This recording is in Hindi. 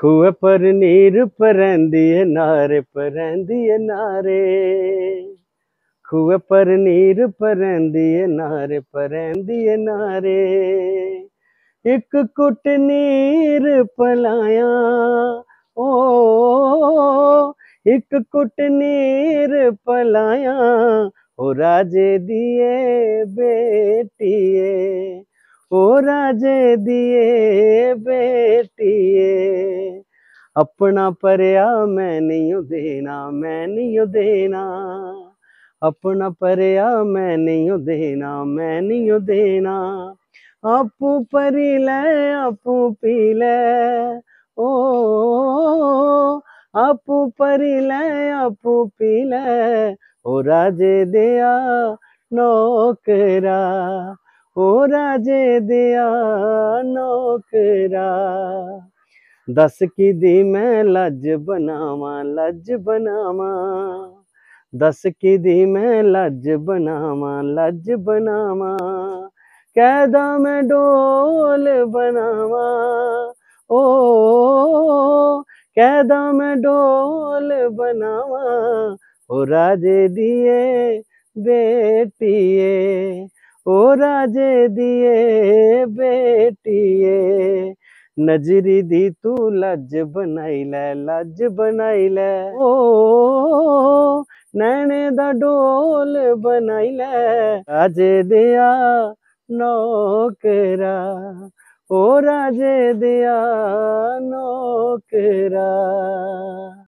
खूह पर नीर परंदिए नारे परंदिए नारे खूह पर नीर परंदिए नारे परंदिए नारे एक कुट नीर पलाया ओ एक कुट नीर पलाया ओ राजे दिए बेटिए ओ राजे दिए बेटिए अपना परया मैं नहीं देना मैं नहीं देना अपना परया मैं नहीं देना मैं नहीं देना आपू परी ले आपू पी ले ओ आपू परी ले आपू पी ले ओ राजे दिया नौकरा ओ राजे दिया नौकरा दस की दी मैं लज बनावा लज बनावा दस की दी मैं लज बनावा लज बनावा कैदा मैं डोल बनावा ओ कैदा मैं डोल बनावा ओ राजे दिए बेटिए ओ राजे दिए बेटिए नजरी दी तू लज बनाई ले लज बनाई ले ओ नैने दा डोल बनाई ले राजे दिया नौकरा ओ राजे दिया नौकरा